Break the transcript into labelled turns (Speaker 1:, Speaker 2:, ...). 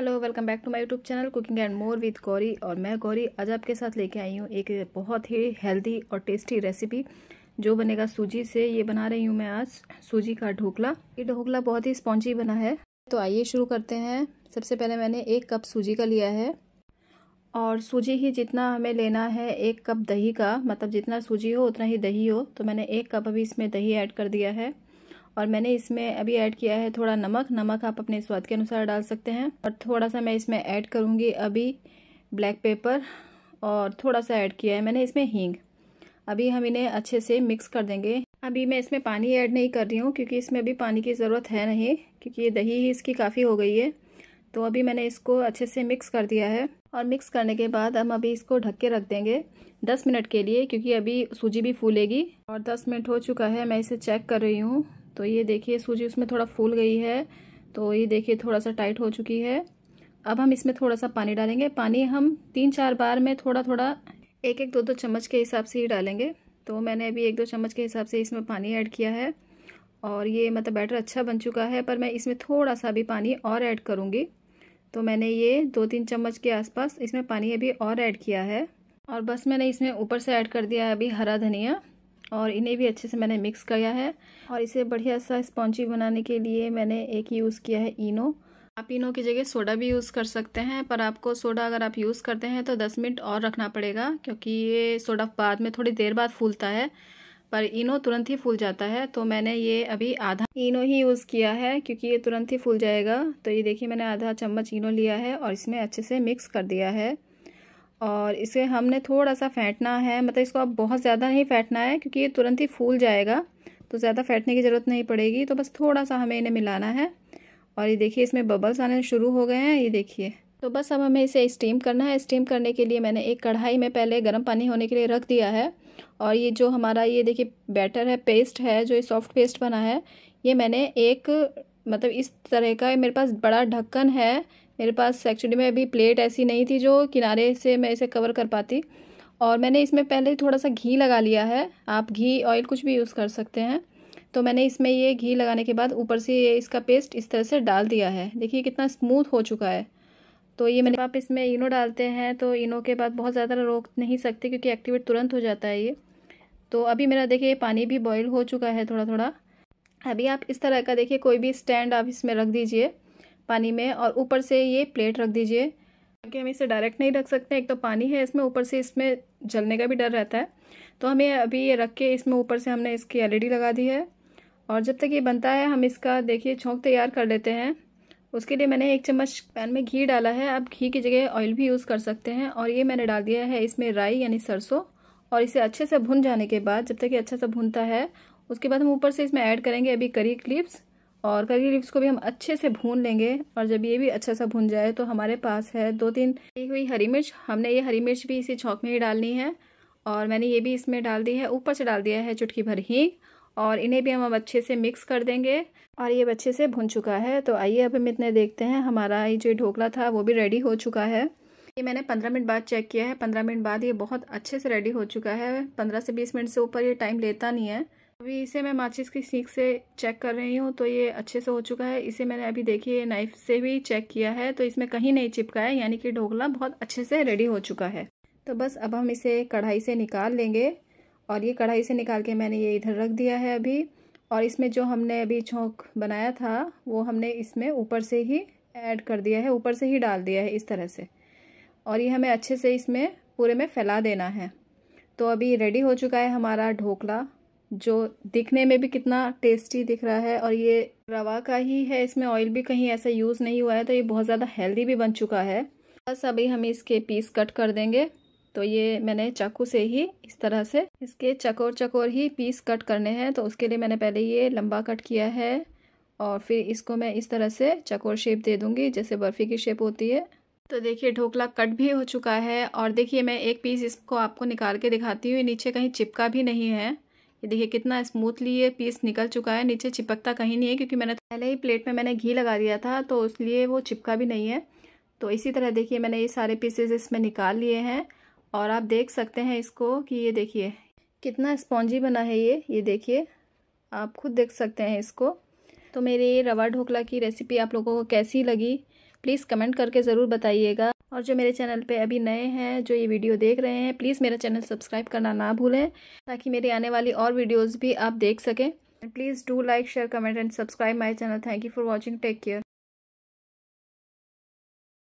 Speaker 1: hello welcome back to my YouTube channel cooking and more with Gauri और मैं गौरी आज आपके साथ लेके आई हूँ एक बहुत ही हेल्दी और टेस्टी रेसिपी जो बनेगा सूजी से ये बना रही हूँ मैं आज सूजी का ढोकला ये ढोकला बहुत ही स्पॉन्जी बना है तो आइए शुरू करते हैं सबसे पहले मैंने एक कप सूजी का लिया है और सूजी ही जितना हमें लेना है एक कप दही का मतलब जितना सूजी हो उतना ही दही हो तो मैंने एक कप अभी इसमें दही ऐड कर दिया है और मैंने इसमें अभी ऐड किया है थोड़ा नमक नमक आप अपने स्वाद के अनुसार डाल सकते हैं और थोड़ा सा मैं इसमें ऐड करूँगी अभी ब्लैक पेपर और थोड़ा सा ऐड किया है मैंने इसमें हींग अभी हम इन्हें अच्छे से मिक्स कर देंगे अभी मैं इसमें पानी ऐड नहीं कर रही हूँ क्योंकि इसमें अभी पानी की ज़रूरत है नहीं क्योंकि ये दही ही इसकी काफ़ी हो गई है तो अभी मैंने इसको अच्छे से मिक्स कर दिया है और मिक्स करने के बाद हम अभी इसको ढक के रख देंगे दस मिनट के लिए क्योंकि अभी सूजी भी फूलेगी और दस मिनट हो चुका है मैं इसे चेक कर रही हूँ तो ये देखिए सूजी उसमें थोड़ा फूल गई है तो ये देखिए थोड़ा सा टाइट हो चुकी है अब हम इसमें थोड़ा सा पानी डालेंगे पानी हम तीन चार बार में थोड़ा थोड़ा एक एक दो दो चम्मच के हिसाब से ही डालेंगे तो मैंने अभी एक दो चम्मच के हिसाब से इसमें पानी ऐड किया है और ये मतलब बैटर अच्छा बन चुका है पर मैं इसमें थोड़ा सा भी पानी और ऐड करूँगी तो मैंने ये दो तीन चम्मच के आसपास इसमें पानी अभी और ऐड किया है और बस मैंने इसमें ऊपर से ऐड कर दिया है अभी हरा धनिया और इन्हें भी अच्छे से मैंने मिक्स किया है और इसे बढ़िया सा स्पॉन्जी बनाने के लिए मैंने एक यूज़ किया है इनो आप इनो की जगह सोडा भी यूज़ कर सकते हैं पर आपको सोडा अगर आप यूज़ करते हैं तो 10 मिनट और रखना पड़ेगा क्योंकि ये सोडा बाद में थोड़ी देर बाद फूलता है पर इनो तुरंत ही फूल जाता है तो मैंने ये अभी आधा इनो ही यूज़ किया है क्योंकि ये तुरंत ही फूल जाएगा तो ये देखिए मैंने आधा चम्मच इनो लिया है और इसमें अच्छे से मिक्स कर दिया है और इसे हमने थोड़ा सा फेंटना है मतलब इसको अब बहुत ज़्यादा नहीं फेंटना है क्योंकि ये तुरंत ही फूल जाएगा तो ज़्यादा फेंटने की ज़रूरत नहीं पड़ेगी तो बस थोड़ा सा हमें इन्हें मिलाना है और ये देखिए इसमें बबल्स आने शुरू हो गए हैं ये देखिए तो बस अब हमें इसे स्टीम करना है स्टीम करने के लिए मैंने एक कढ़ाई में पहले गर्म पानी होने के लिए रख दिया है और ये जो हमारा ये देखिए बैटर है पेस्ट है जो ये सॉफ्ट पेस्ट बना है ये मैंने एक मतलब इस तरह का मेरे पास बड़ा ढक्कन है मेरे पास एक्चुअली में अभी प्लेट ऐसी नहीं थी जो किनारे से मैं इसे कवर कर पाती और मैंने इसमें पहले ही थोड़ा सा घी लगा लिया है आप घी ऑयल कुछ भी यूज़ कर सकते हैं तो मैंने इसमें ये घी लगाने के बाद ऊपर से ये इसका पेस्ट इस तरह से डाल दिया है देखिए कितना स्मूथ हो चुका है तो ये मैंने आप इसमें इनो डालते हैं तो इनो के बाद बहुत ज़्यादा रोक नहीं सकते क्योंकि एक्टिवेट तुरंत हो जाता है ये तो अभी मेरा देखिए पानी भी बॉयल हो चुका है थोड़ा थोड़ा अभी आप इस तरह का देखिए कोई भी स्टैंड आप इसमें रख दीजिए पानी में और ऊपर से ये प्लेट रख दीजिए क्योंकि हम इसे डायरेक्ट नहीं रख सकते एक तो पानी है इसमें ऊपर से इसमें जलने का भी डर रहता है तो हमें अभी ये रख के इसमें ऊपर से हमने इसकी एलईडी e लगा दी है और जब तक ये बनता है हम इसका देखिए छोंक तैयार कर लेते हैं उसके लिए मैंने एक चम्मच पैन में घी डाला है आप घी की जगह ऑयल भी यूज़ कर सकते हैं और ये मैंने डाल दिया है इसमें राई यानी सरसों और इसे अच्छे से भुन जाने के बाद जब तक ये अच्छा सा भुनता है उसके बाद हम ऊपर से इसमें ऐड करेंगे अभी करी क्लिप्स और करी लीव्स को भी हम अच्छे से भून लेंगे और जब ये भी अच्छा सा भून जाए तो हमारे पास है दो तीन हुई हरी मिर्च हमने ये हरी मिर्च भी इसी छौक में ही डालनी है और मैंने ये भी इसमें डाल दी है ऊपर से डाल दिया है चुटकी भर ही और इन्हें भी हम अच्छे से मिक्स कर देंगे और ये अच्छे से भुन चुका है तो आइए अब हम इतने देखते हैं हमारा ये जो ढोकला था वो भी रेडी हो चुका है ये मैंने पंद्रह मिनट बाद चेक किया है पंद्रह मिनट बाद ये बहुत अच्छे से रेडी हो चुका है पंद्रह से बीस मिनट से ऊपर ये टाइम लेता नहीं है अभी इसे मैं माचिस की सीख से चेक कर रही हूँ तो ये अच्छे से हो चुका है इसे मैंने अभी देखिए नाइफ से भी चेक किया है तो इसमें कहीं नहीं चिपका है यानी कि ढोकला बहुत अच्छे से रेडी हो चुका है तो बस अब हम इसे कढ़ाई से निकाल लेंगे और ये कढ़ाई से निकाल के मैंने ये इधर रख दिया है अभी और इसमें जो हमने अभी छोंक बनाया था वो हमने इसमें ऊपर से ही ऐड कर दिया है ऊपर से ही डाल दिया है इस तरह से और ये हमें अच्छे से इसमें पूरे में फैला देना है तो अभी रेडी हो चुका है हमारा ढोकला जो दिखने में भी कितना टेस्टी दिख रहा है और ये रवा का ही है इसमें ऑयल भी कहीं ऐसा यूज़ नहीं हुआ है तो ये बहुत ज़्यादा हेल्दी भी बन चुका है बस अभी हम इसके पीस कट कर देंगे तो ये मैंने चाकू से ही इस तरह से इसके चकोर चकोर ही पीस कट करने हैं तो उसके लिए मैंने पहले ये लंबा कट किया है और फिर इसको मैं इस तरह से चकोर शेप दे दूँगी जैसे बर्फ़ी की शेप होती है तो देखिए ढोकला कट भी हो चुका है और देखिए मैं एक पीस इसको आपको निकाल के दिखाती हूँ नीचे कहीं चिपका भी नहीं है ये देखिए कितना स्मूथली ये पीस निकल चुका है नीचे चिपकता कहीं नहीं है क्योंकि मैंने तो पहले ही प्लेट में मैंने घी लगा दिया था तो इसलिए वो चिपका भी नहीं है तो इसी तरह देखिए मैंने ये सारे पीसेस इसमें निकाल लिए हैं और आप देख सकते हैं इसको कि ये देखिए कितना स्पॉन्जी बना है ये ये देखिए आप खुद देख सकते हैं इसको तो मेरी रवा ढोकला की रेसिपी आप लोगों को कैसी लगी प्लीज़ कमेंट करके ज़रूर बताइएगा और जो मेरे चैनल पे अभी नए हैं जो ये वीडियो देख रहे हैं प्लीज़ मेरा चैनल सब्सक्राइब करना ना भूलें ताकि मेरी आने वाली और वीडियोज़ भी आप देख सकें please do like share comment and subscribe my channel thank you for watching take care